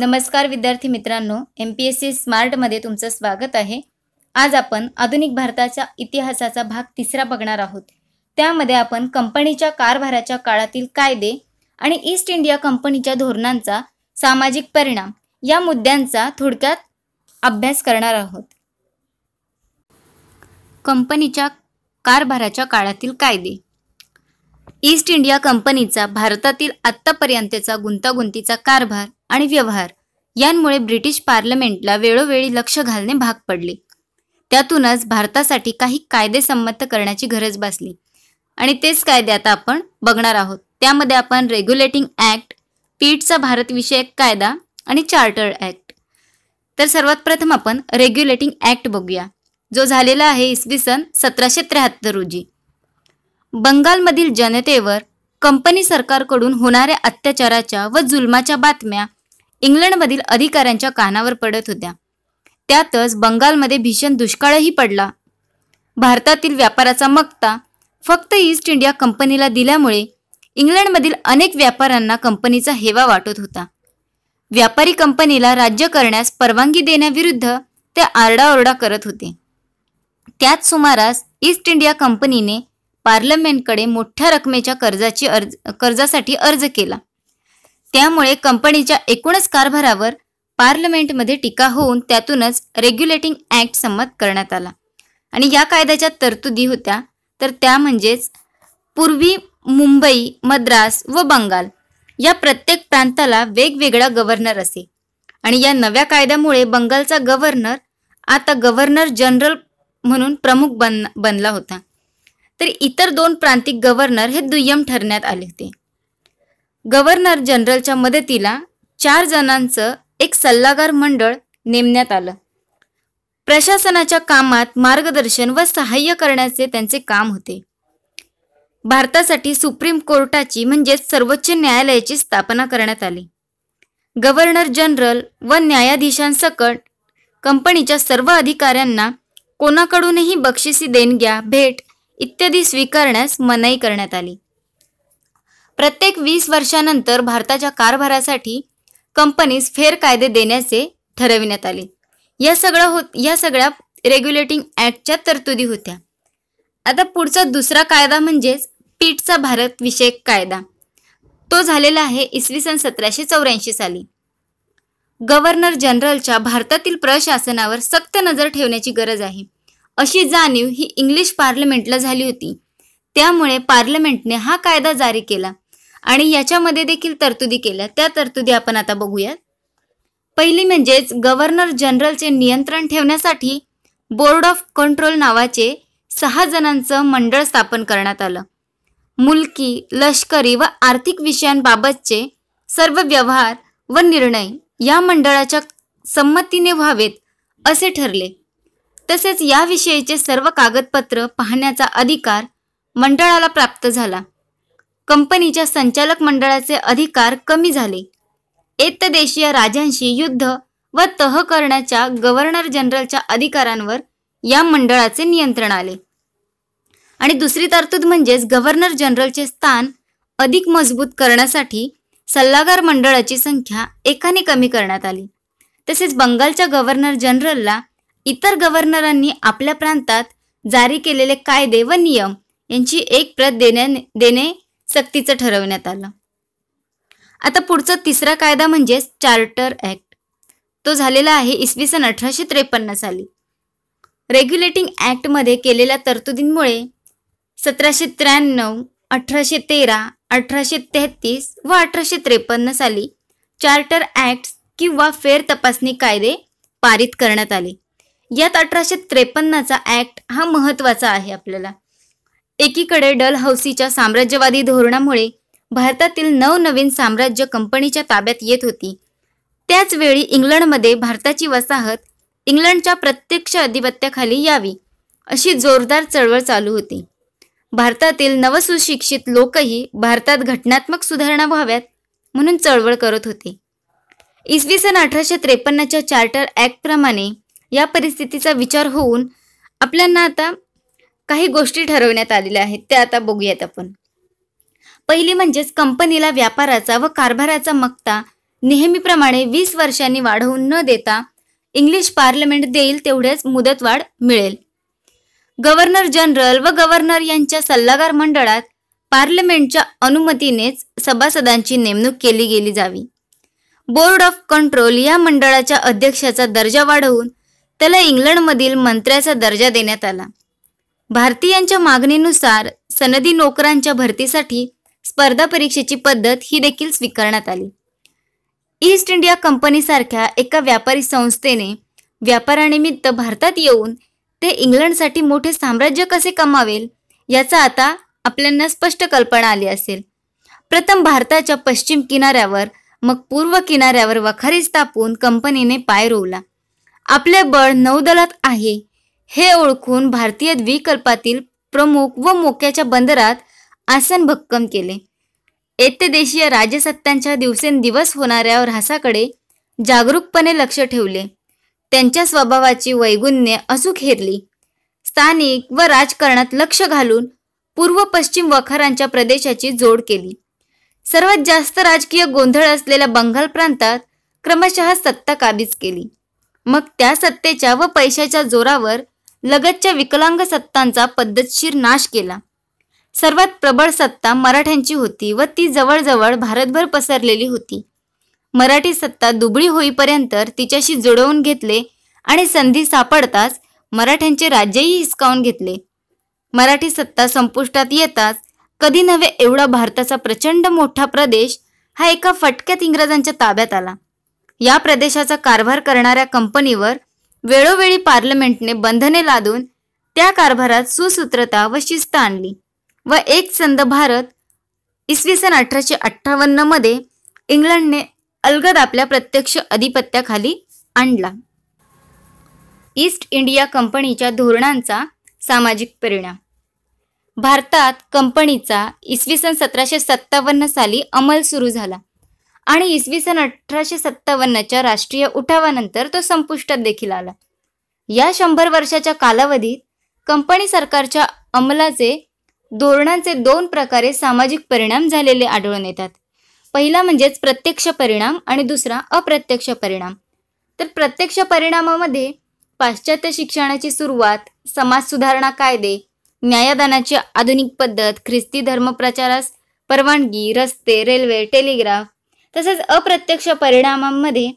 नमस्कार विद्यार्थी मित्रांनो एम पी एस सी स्मार्टमध्ये तुमचं स्वागत आहे आज आपण आधुनिक भारताच्या इतिहासाचा भाग तिसरा बघणार आहोत त्यामध्ये आपण कंपनीच्या कारभाराच्या काळातील कायदे आणि ईस्ट इंडिया कंपनीच्या धोरणांचा सामाजिक परिणाम या मुद्द्यांचा थोडक्यात अभ्यास करणार आहोत कंपनीच्या कारभाराच्या काळातील कायदे ईस्ट इंडिया कंपनीचा भारतातील आत्तापर्यंतचा गुंतागुंतीचा कारभार आणि व्यवहार यांमुळे ब्रिटिश पार्लमेंटला वेळोवेळी लक्ष घालणे भाग पडले त्यातूनच भारतासाठी काही कायदे संमत करण्याची गरज भासली आणि तेच कायदे आता आपण बघणार आहोत त्यामध्ये आपण रेग्युलेटिंग ॲक्ट पीटचा भारतविषयक कायदा आणि चार्टर ऍक्ट तर सर्वात प्रथम आपण रेग्युलेटिंग ऍक्ट बघूया जो झालेला आहे इसवी सन सतराशे त्र्याहत्तर रोजी बंगालमधील जनतेवर कंपनी सरकारकडून होणाऱ्या अत्याचाराच्या व जुलमाच्या बातम्या इंग्लंडमधील अधिकाऱ्यांच्या कानावर पडत होत्या त्यातच बंगालमध्ये भीषण दुष्काळही पडला भारतातील व्यापाराचा मक्ता फक्त ईस्ट इंडिया कंपनीला दिल्यामुळे इंग्लंडमधील अनेक व्यापाऱ्यांना कंपनीचा हेवा वाटत होता व्यापारी कंपनीला राज्य करण्यास परवानगी देण्याविरुद्ध ते आरडाओरडा करत होते त्याच सुमारास ईस्ट इंडिया कंपनीने पार्लमेंटकडे मोठ्या रकमेच्या कर्जाची अर्ज कर्जासाठी अर्ज केला त्यामुळे कंपनीच्या एकूणच कारभारावर पार्लमेंटमध्ये टीका होऊन त्यातूनच रेग्युलेटिंग ॲक्ट संमत करण्यात आला आणि या कायद्याच्या तरतुदी होत्या तर त्या म्हणजेच पूर्वी मुंबई मद्रास व बंगाल या प्रत्येक प्रांताला वेगवेगळा गव्हर्नर असे आणि या नव्या कायद्यामुळे बंगालचा गव्हर्नर आता गव्हर्नर जनरल म्हणून प्रमुख बन बनला होता तर इतर दोन प्रांतिक गव्हर्नर हे दुय्यम ठरण्यात आले होते गव्हर्नर जनरलच्या मदतीला चार जणांचं एक सल्लागार मंडळ नेमण्यात आलं प्रशासनाच्या कामात मार्गदर्शन व सहाय्य करण्याचे त्यांचे काम होते भारतासाठी सुप्रीम कोर्टाची म्हणजेच सर्वोच्च न्यायालयाची स्थापना करण्यात आली गव्हर्नर जनरल व न्यायाधीशांसकट कंपनीच्या सर्व अधिकाऱ्यांना कोणाकडूनही बक्षिसी देणग्या भेट इत्यादी स्वीकारण्यास मनाई करण्यात आली प्रत्येक वीस वर्षानंतर भारताच्या कारभारासाठी कंपनीज फेर कायदे देण्याचे ठरविण्यात आले या सगळ्या हो या सगळ्या रेग्युलेटिंग ॲक्टच्या तरतुदी होत्या आता पुढचा दुसरा कायदा म्हणजेच पीठचा भारत विषयक कायदा तो झालेला आहे इसवी सन सतराशे चौऱ्याऐंशी साली गव्हर्नर जनरलच्या भारतातील प्रशासनावर सक्त नजर ठेवण्याची गरज आहे अशी जाणीव ही इंग्लिश पार्लमेंटला झाली होती त्यामुळे पार्लमेंटने हा कायदा जारी केला आणि याच्यामध्ये देखील तरतुदी केल्या त्या तरतुदी आपण आता बघूयात पहिली म्हणजेच गव्हर्नर जनरलचे नियंत्रण ठेवण्यासाठी बोर्ड ऑफ कंट्रोल नावाचे सहा जणांचं मंडळ स्थापन करण्यात आलं मुलकी लष्करी व आर्थिक विषयांबाबतचे सर्व व्यवहार व निर्णय या मंडळाच्या संमतीने व्हावेत असे ठरले तसेच याविषयीचे सर्व कागदपत्र पाहण्याचा अधिकार मंडळाला प्राप्त झाला कंपनीच्या संचालक मंडळाचे अधिकार कमी झाले एतदेशीय राजांशी युद्ध व तह करण्याच्या गव्हर्नर जनरलच्या अधिकारांवर या मंडळाचे नियंत्रण आले आणि दुसरी तरतूद म्हणजेच गव्हर्नर जनरलचे स्थान अधिक मजबूत करण्यासाठी सल्लागार मंडळाची संख्या एकाने कमी करण्यात आली तसेच बंगालच्या गव्हर्नर जनरलला इतर गव्हर्नरांनी आपल्या प्रांतात जारी केलेले कायदे व नियम यांची एक प्रत देण्याने देणे सक्तीचं ठरवण्यात आलं आता पुढचा तिसरा कायदा म्हणजे चार्टर ऍक्ट तो झालेला आहे इसवी सन अठराशे त्रेपन्न साली रेग्युलेटिंग ॲक्टमध्ये केलेल्या तरतुदींमुळे सतराशे त्र्याण्णव अठराशे तेरा अठराशे तेहतीस व अठराशे त्रेपन्न साली चार्टर ऍक्ट किंवा फेर तपासणी कायदे पारित करण्यात आले यात अठराशे त्रेपन्नचा ऍक्ट हा महत्त्वाचा आहे आपल्याला एकीकडे डलहौसीच्या साम्राज्यवादी धोरणामुळे भारतातील नवनवीन साम्राज्य कंपनीच्या ताब्यात येत होती त्याच वेळी इंग्लंडमध्ये भारताची वसाहत इंग्लंडच्या प्रत्यक्ष अधिपत्याखाली यावी अशी जोरदार चळवळ चालू होती भारतातील नवसुशिक्षित लोकही भारतात घटनात्मक सुधारणा व्हाव्यात म्हणून चळवळ करत होते इसवी सन अठराशे त्रेपन्नच्या चार्टर ॲक्टप्रमाणे या परिस्थितीचा विचार होऊन आपल्यांना आता काही गोष्टी ठरवण्यात आलेल्या आहेत त्या आता बघूयात आपण पहिली म्हणजेच कंपनीला व्यापाराचा व कारभाराचा मक्ता नेहमीप्रमाणे वीस वर्षांनी वाढवून न देता इंग्लिश पार्लमेंट देईल तेवढ्याच मुदतवाढ मिळेल गव्हर्नर जनरल व गव्हर्नर यांच्या सल्लागार मंडळात पार्लमेंटच्या अनुमतीनेच सभासदांची नेमणूक केली गेली जावी बोर्ड ऑफ कंट्रोल या मंडळाच्या अध्यक्षाचा दर्जा वाढवून त्याला इंग्लंडमधील मंत्र्याचा दर्जा देण्यात आला भारतीयांच्या मागणीनुसार सनदी नोकरांच्या भरतीसाठी स्पर्धा परीक्षेची पद्धत ही देखील स्वीकारण्यात आली ईस्ट इंडिया कंपनीसारख्या एका व्यापारी संस्थेने व्यापारानिमित्त भारतात येऊन ते इंग्लंडसाठी मोठे साम्राज्य कसे कमावेल याचा आता आपल्याला स्पष्ट कल्पना आली असेल प्रथम भारताच्या पश्चिम किनाऱ्यावर मग पूर्व किनाऱ्यावर वखारी स्थापून कंपनीने पाय रोवला आपले बळ नौदलात आहे हे ओळखून भारतीय द्विकल्पातील प्रमुख व मोक्याच्या बंदरात आसन भक्कम केले येथे देशीय राजसत्तांच्या दिवसेंदिवस होणाऱ्या ऱ्हासाकडे जागरूकपणे लक्ष ठेवले त्यांच्या स्वभावाची वैगुण्य अचूक हेरली स्थानिक व राजकारणात लक्ष घालून पूर्व पश्चिम वखारांच्या प्रदेशाची जोड केली सर्वात जास्त राजकीय गोंधळ असलेल्या बंगाल प्रांतात क्रमशः सत्ता काबीज केली मग त्या सत्तेच्या व पैशाच्या जोरावर लगतच्या विकलांग सत्तांचा पद्धतशीर नाश केला सर्वात प्रबळ सत्ता मराठ्यांची होती व ती जवळजवळ भारतभर पसरलेली होती मराठी सत्ता दुबळी होईपर्यंत तिच्याशी जुळवून घेतले आणि संधी सापडताच मराठ्यांचे राज्यही हिसकावून घेतले मराठी सत्ता संपुष्टात येताच कधी नव्हे एवढा भारताचा प्रचंड मोठा प्रदेश हा एका फटक्यात इंग्रजांच्या ताब्यात आला या प्रदेशाचा कारभार करणाऱ्या कंपनीवर वेळोवेळी पार्लमेंटने बंधने लादून त्या कारभारात सुसूत्रता व शिस्त आणली व एक संद भारत इसवी सन अठराशे अठ्ठावन्नमध्ये इंग्लंडने अलगद आपल्या प्रत्यक्ष अधिपत्याखाली आणला ईस्ट इंडिया कंपनीच्या धोरणांचा सामाजिक परिणाम भारतात कंपनीचा इसवी सन सतराशे सत्तावन्न साली अंमल सुरू झाला आणि इसवी सन अठराशे सत्तावन्नच्या राष्ट्रीय उठावानंतर तो संपुष्टात देखील आला या शंभर वर्षाच्या कालावधीत कंपनी सरकारच्या अंमलाचे धोरणांचे दोन प्रकारे सामाजिक परिणाम झालेले आढळून येतात पहिला म्हणजेच प्रत्यक्ष परिणाम आणि दुसरा अप्रत्यक्ष परिणाम तर प्रत्यक्ष परिणामामध्ये पाश्चात्य शिक्षणाची सुरुवात समाज सुधारणा कायदे न्यायदानाची आधुनिक पद्धत ख्रिस्ती धर्मप्रचारास परवानगी रस्ते रेल्वे टेलिग्राफ तसेच अप्रत्यक्ष परिणामांमध्ये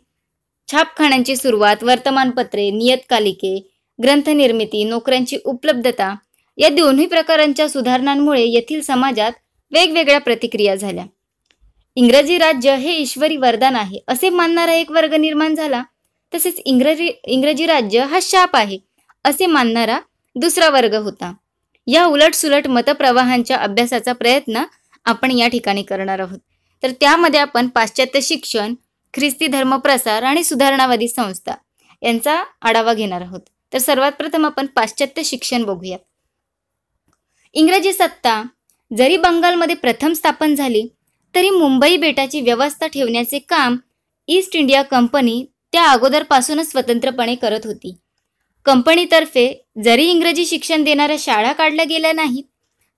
छापखान्यांची सुरुवात वर्तमानपत्रे नियतकालिके ग्रंथनिर्मिती नोकऱ्यांची उपलब्धता या दोन्ही प्रकारांच्या सुधारणांमुळे येथील समाजात वेगवेगळ्या प्रतिक्रिया झाल्या इंग्रजी राज्य हे ईश्वरी वरदान आहे असे मानणारा एक वर्ग निर्माण झाला तसेच इंग्रजी इंग्रजी राज्य हा शाप आहे असे मानणारा दुसरा वर्ग होता या उलटसुलट मतप्रवाहांच्या अभ्यासाचा प्रयत्न आपण या ठिकाणी करणार आहोत तर त्यामध्ये आपण पाश्चात्य शिक्षण ख्रिस्ती धर्मप्रसार आणि सुधारणावादी संस्था यांचा आढावा घेणार आहोत तर सर्वात प्रथम आपण पाश्चात्य शिक्षण बघूयात इंग्रजी सत्ता जरी बंगालमध्ये प्रथम स्थापन झाली तरी मुंबई बेटाची व्यवस्था ठेवण्याचे काम ईस्ट इंडिया कंपनी त्या अगोदरपासूनच स्वतंत्रपणे करत होती कंपनीतर्फे जरी इंग्रजी शिक्षण देणाऱ्या शाळा काढल्या गेल्या नाहीत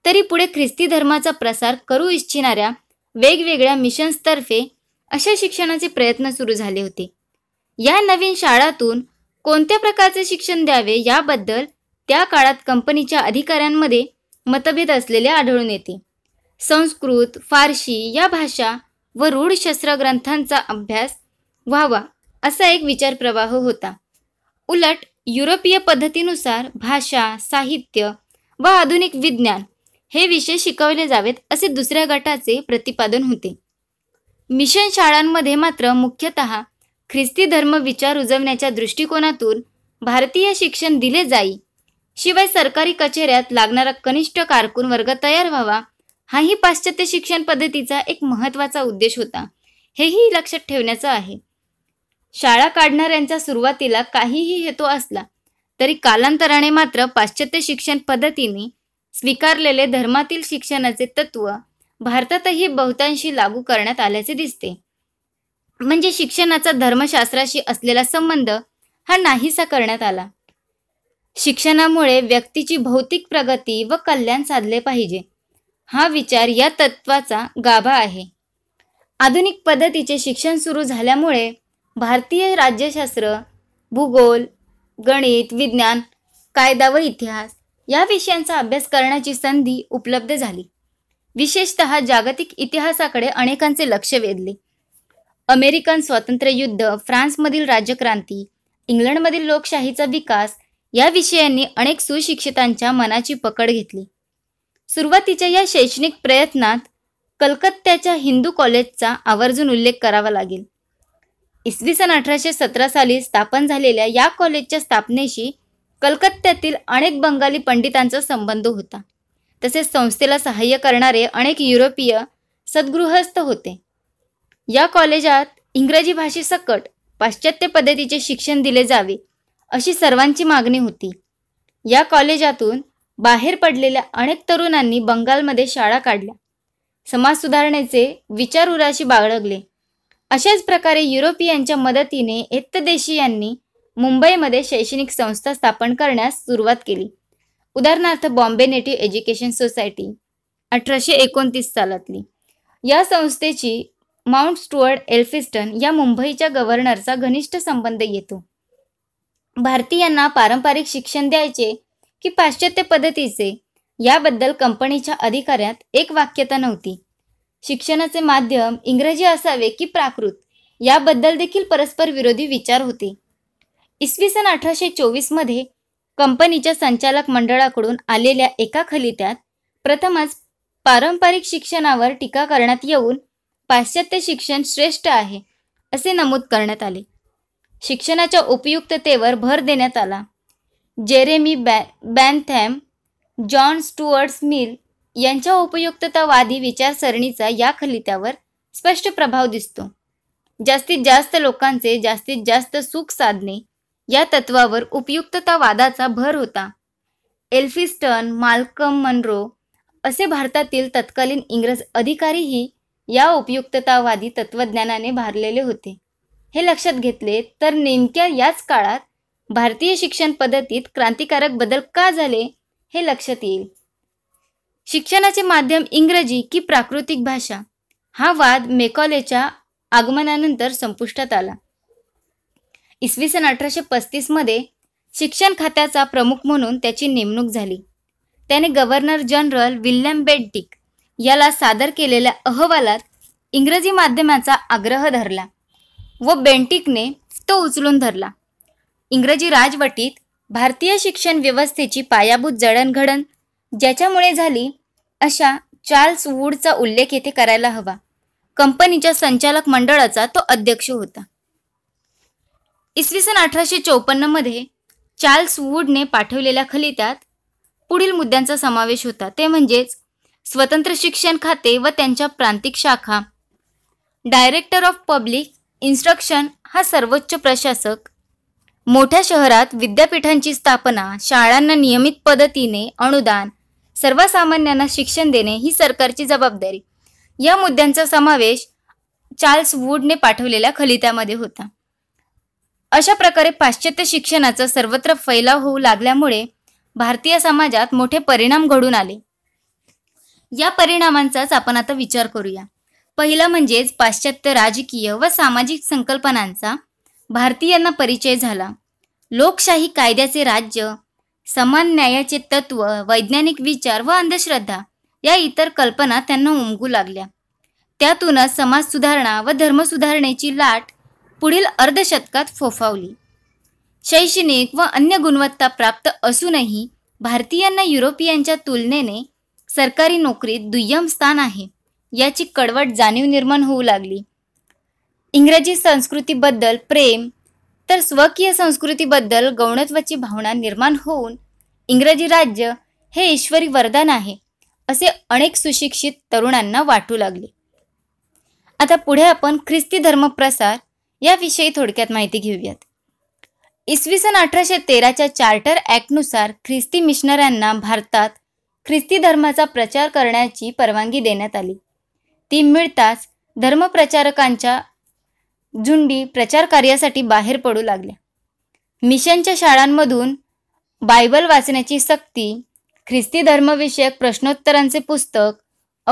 तरी पुढे ख्रिस्ती धर्माचा प्रसार करू इच्छिणाऱ्या वेगवेगळ्या मिशन्सतर्फे अशा शिक्षणाचे प्रयत्न सुरू झाले होते या नवीन शाळातून कोणत्या प्रकारचे शिक्षण द्यावे याबद्दल त्या काळात कंपनीच्या अधिकाऱ्यांमध्ये मतभेद असलेले आढळून येते संस्कृत फारशी या भाषा व रूढशस्त्र ग्रंथांचा अभ्यास व्हावा असा एक विचार प्रवाह होता उलट युरोपीय पद्धतीनुसार भाषा साहित्य व आधुनिक विज्ञान हे विषय शिकवले जावेत असे दुसऱ्या गटाचे प्रतिपादन होते मिशन शाळांमध्ये मात्र मुख्यतः ख्रिस्ती धर्म विचार रुजवण्याच्या दृष्टिकोनातून भारतीय शिक्षण दिले जाई शिवाय सरकारी कचेऱ्यात लागणारा कनिष्ठ कारकून वर्ग तयार व्हावा हाही पाश्चात्य शिक्षण पद्धतीचा एक महत्त्वाचा उद्देश होता हेही लक्षात ठेवण्याचं आहे शाळा काढणाऱ्यांचा सुरुवातीला काहीही हेतू असला तरी कालांतराने मात्र पाश्चात्य शिक्षण पद्धतीने स्वीकारलेले धर्मातील शिक्षणाचे तत्व भारतातही बहुतांशी लागू करण्यात आल्याचे दिसते म्हणजे शिक्षणाचा धर्मशास्त्राशी असलेला संबंध हा नाहीसा करण्यात आला शिक्षणामुळे व्यक्तीची भौतिक प्रगती व कल्याण साधले पाहिजे हा विचार या तत्वाचा गाभा आहे आधुनिक पद्धतीचे शिक्षण सुरू झाल्यामुळे भारतीय राज्यशास्त्र भूगोल गणित विज्ञान कायदा व इतिहास या विषयांचा अभ्यास करण्याची संधी उपलब्ध झाली विशेषत जागतिक इतिहासाकडे अनेकांचे लक्ष वेधले अमेरिकन स्वातंत्र्य युद्ध फ्रान्समधील राज्यक्रांती इंग्लंडमधील लोकशाहीचा विकास या विषयांनी अनेक सुशिक्षितांच्या मनाची पकड घेतली सुरुवातीच्या या शैक्षणिक प्रयत्नात कलकत्त्याच्या हिंदू कॉलेजचा आवर्जून उल्लेख करावा लागेल इसवी सन अठराशे सतरा साली स्थापन झालेल्या या कॉलेजच्या स्थापनेशी कलकत्त्यातील अनेक बंगाली पंडितांचा संबंध होता तसेच संस्थेला सहाय्य करणारे अनेक युरोपीय सद्गृहस्थ होते या कॉलेजात इंग्रजी भाषेसकट पाश्चात्य पद्धतीचे शिक्षण दिले जावे अशी सर्वांची मागणी होती या कॉलेजातून बाहेर पडलेल्या अनेक तरुणांनी बंगालमध्ये शाळा काढल्या समाज सुधारणेचे विचार उराशी बाळगले अशाच प्रकारे युरोपियांच्या मदतीने यांनी मुंबईमध्ये शैक्षणिक संस्था स्थापन करण्यास सुरुवात केली उदाहरणार्थ बॉम्बे नेटिव्ह एज्युकेशन सोसायटी अठराशे एकोणतीस सालातली या संस्थेची माउंट स्टुअर्ड एल्फिस्टन या मुंबईच्या गव्हर्नरचा घनिष्ठ संबंध येतो भारतीयांना पारंपरिक शिक्षण द्यायचे की पाश्चात्य पद्धतीचे याबद्दल कंपनीच्या अधिकाऱ्यात एक वाक्यता नव्हती शिक्षणाचे माध्यम इंग्रजी असावे की प्राकृत याबद्दल देखील परस्पर विरोधी विचार होते इसवी सन अठराशे चोवीसमध्ये कंपनीच्या संचालक मंडळाकडून आलेल्या एका खलित्यात प्रथमच पारंपरिक शिक्षणावर टीका करण्यात येऊन पाश्चात्य शिक्षण श्रेष्ठ आहे असे नमूद करण्यात आले शिक्षणाच्या उपयुक्ततेवर भर देण्यात आला जेरेमी बॅ बॅनथॅम जॉन स्टुअर्ट्स मिल यांच्या उपयुक्ततावादी विचारसरणीचा या खलित्यावर स्पष्ट प्रभाव दिसतो जास्तीत जास्त लोकांचे जास्तीत जास्त सुख साधणे या तत्वावर उपयुक्ततावादाचा भर होता एल्फिस्टन मालकम मनरो असे भारतातील तत्कालीन इंग्रज अधिकारीही या उपयुक्ततावादी तत्वज्ञानाने भारलेले होते हे लक्षात घेतले तर नेमक्या याच काळात भारतीय शिक्षण पद्धतीत क्रांतिकारक बदल का झाले हे लक्षात येईल शिक्षणाचे माध्यम इंग्रजी की प्राकृतिक भाषा हा वाद मेकॉलेच्या आगमनानंतर संपुष्टात आला इसवी सन अठराशे पस्तीसमध्ये शिक्षण खात्याचा प्रमुख म्हणून त्याची नेमणूक झाली त्याने गव्हर्नर जनरल विल्यम बेंटिक याला सादर केलेल्या अहवालात इंग्रजी माध्यमाचा आग्रह धरला व बेंटिकने तो उचलून धरला इंग्रजी राजवटीत भारतीय शिक्षण व्यवस्थेची पायाभूत जडणघडण ज्याच्यामुळे झाली अशा चार्ल्स वूडचा उल्लेख येथे करायला हवा कंपनीच्या संचालक मंडळाचा तो अध्यक्ष होता इसवी सन अठराशे चौपन्नमध्ये चार्ल्स वूडने पाठवलेल्या खलित्यात पुढील मुद्द्यांचा समावेश होता ते म्हणजेच स्वतंत्र शिक्षण खाते व त्यांच्या प्रांतिक शाखा डायरेक्टर ऑफ पब्लिक इन्स्ट्रक्शन हा सर्वोच्च प्रशासक मोठ्या शहरात विद्यापीठांची स्थापना शाळांना नियमित पद्धतीने अनुदान सर्वसामान्यांना शिक्षण देणे ही सरकारची जबाबदारी या मुद्द्यांचा समावेश चार्ल्स वूडने पाठवलेल्या खलित्यामध्ये होता अशा प्रकारे पाश्चात्य शिक्षणाचा सर्वत्र फैलाव होऊ लागल्यामुळे भारतीय समाजात मोठे परिणाम घडून आले या परिणामांचाच आपण आता विचार करूया पहिला म्हणजेच पाश्चात्य राजकीय व सामाजिक संकल्पनांचा भारतीयांना परिचय झाला लोकशाही कायद्याचे राज्य समान न्यायाचे तत्व वैज्ञानिक विचार व अंधश्रद्धा या इतर कल्पना त्यांना उमगू लागल्या त्यातूनच समाज सुधारणा व सुधारणेची लाट पुढील अर्धशतकात फोफावली शैक्षणिक व अन्य गुणवत्ता प्राप्त असूनही भारतीयांना युरोपियांच्या तुलनेने सरकारी नोकरीत दुय्यम स्थान आहे याची कडवट जाणीव निर्माण होऊ लागली इंग्रजी संस्कृतीबद्दल प्रेम तर स्वकीय संस्कृतीबद्दल गौणत्वाची भावना निर्माण होऊन इंग्रजी राज्य हे ईश्वरी वरदान आहे असे अनेक सुशिक्षित तरुणांना वाटू लागले आता पुढे आपण ख्रिस्ती धर्मप्रसार याविषयी थोडक्यात माहिती घेऊयात इसवी सन अठराशे तेराच्या चार्टर ॲक्टनुसार ख्रिस्ती मिशनऱ्यांना भारतात ख्रिस्ती धर्माचा प्रचार करण्याची परवानगी देण्यात आली ती मिळताच धर्मप्रचारकांच्या झुंडी प्रचार कार्यासाठी बाहेर पडू लागल्या मिशनच्या शाळांमधून बायबल वाचण्याची सक्ती ख्रिस्ती धर्मविषयक प्रश्नोत्तरांचे पुस्तक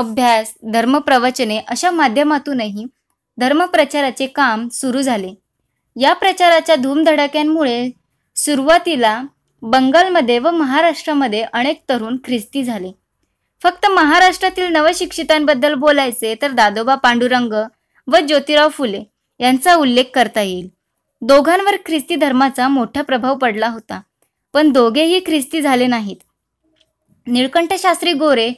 अभ्यास धर्मप्रवचने अशा माध्यमातूनही धर्मप्रचाराचे काम सुरू झाले या प्रचाराच्या धूमधडाक्यांमुळे सुरुवातीला बंगालमध्ये व महाराष्ट्रामध्ये अनेक तरुण ख्रिस्ती झाले फक्त महाराष्ट्रातील नवशिक्षितांबद्दल बोलायचे तर दादोबा पांडुरंग व ज्योतिराव फुले यांचा उल्लेख करता येईल दोघांवर ख्रिस्ती धर्माचा मोठा प्रभाव पडला होता पण दोघेही ख्रिस्ती झाले नाहीत निळकंठशास्त्री गोरे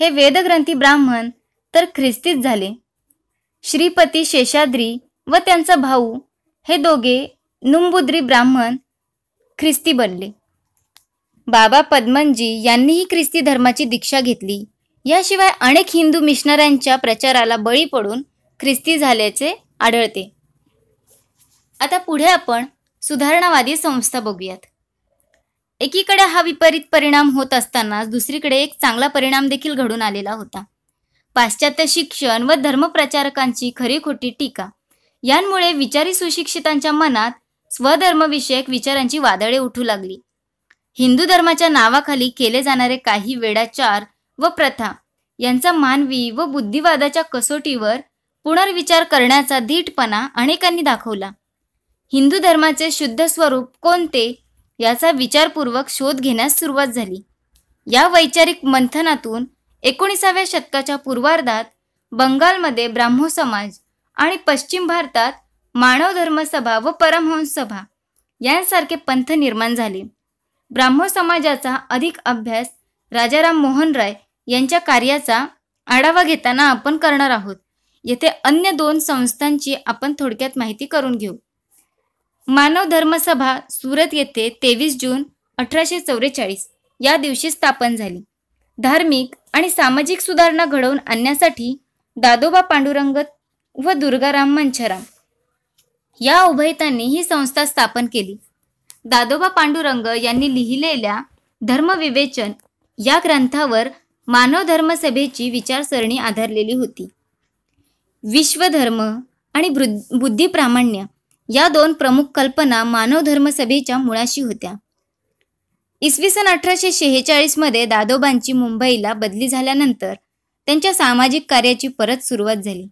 हे वेदग्रंथी ब्राह्मण तर ख्रिस्तीच झाले श्रीपती शेषाद्री व त्यांचा भाऊ हे दोघे नुंबुद्री ब्राह्मण ख्रिस्ती बनले बाबा पद्मनजी यांनीही ख्रिस्ती धर्माची दीक्षा घेतली याशिवाय अनेक हिंदू मिशनऱ्यांच्या प्रचाराला बळी पडून ख्रिस्ती झाल्याचे आढळते आता पुढे आपण सुधारणावादी संस्था बघूयात एकीकडे हा विपरीत परिणाम होत असतानाच दुसरीकडे एक चांगला परिणाम देखील घडून आलेला होता पाश्चात्य शिक्षण व धर्मप्रचारकांची खरी खोटी टीका यांमुळे विचारी सुशिक्षितांच्या मनात स्वधर्मविषयक विचारांची वादळे उठू लागली हिंदू धर्माच्या नावाखाली केले जाणारे काही वेडाचार व प्रथा यांचा मानवी व बुद्धिवादाच्या कसोटीवर पुनर्विचार करण्याचा धीटपणा अनेकांनी दाखवला हिंदू धर्माचे शुद्ध स्वरूप कोणते याचा विचारपूर्वक शोध घेण्यास सुरुवात झाली या वैचारिक मंथनातून एकोणीसाव्या शतकाच्या पूर्वार्धात बंगालमध्ये ब्राह्मो समाज आणि पश्चिम भारतात मानव धर्मसभा व परमहंस सभा यांसारखे पंथ निर्माण झाले ब्राह्मो समाजाचा अधिक अभ्यास राजाराम मोहन राय यांच्या कार्याचा आढावा घेताना आपण करणार आहोत येथे अन्य दोन संस्थांची आपण थोडक्यात माहिती करून घेऊ मानव धर्मसभा सुरत येथे तेवीस जून अठराशे चौवेचाळीस या दिवशी स्थापन झाली धार्मिक आणि सामाजिक सुधारणा घडवून आणण्यासाठी दादोबा पांडुरंग व दुर्गाराम मंचराम या उभयतांनी ही संस्था स्थापन केली दादोबा पांडुरंग यांनी लिहिलेल्या धर्मविवेचन या ग्रंथावर मानव सभेची विचारसरणी आधारलेली होती विश्वधर्म आणि बुद्धिप्रामाण्य या दोन प्रमुख कल्पना मानव सभेच्या मुळाशी होत्या इसवी सन अठराशे शेहेचाळीसमध्ये दादोबांची मुंबईला बदली झाल्यानंतर त्यांच्या सामाजिक कार्याची परत सुरुवात झाली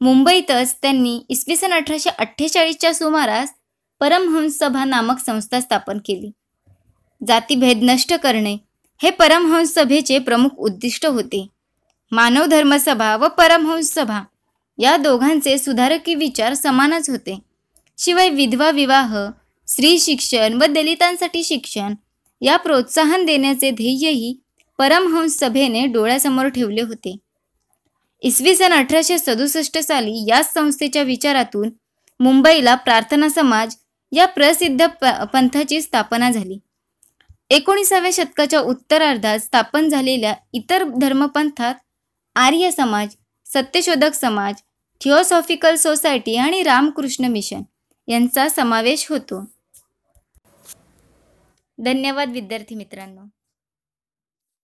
मुंबईतच त्यांनी इसवी सन अठराशे अठ्ठेचाळीसच्या सुमारास परमहंस सभा नामक संस्था स्थापन केली जातीभेद नष्ट करणे हे परमहंस सभेचे प्रमुख उद्दिष्ट होते मानव धर्मसभा व परमहंस सभा या दोघांचे सुधारकी विचार समानच होते शिवाय विधवा विवाह स्त्री शिक्षण व दलितांसाठी शिक्षण या प्रोत्साहन देण्याचे ध्येयही परमहंस सभेने डोळ्यासमोर ठेवले होते इसवी सन अठराशे सदुसष्ट साली याच संस्थेच्या विचारातून मुंबईला प्रार्थना समाज या प्रसिद्ध पंथाची स्थापना झाली एकोणीसाव्या शतकाच्या उत्तरार्धात स्थापन झालेल्या इतर धर्मपंथात आर्य समाज सत्यशोधक समाज थिओसॉफिकल सोसायटी आणि रामकृष्ण मिशन यांचा समावेश होतो धन्यवाद विद्यार्थी मित्रांनो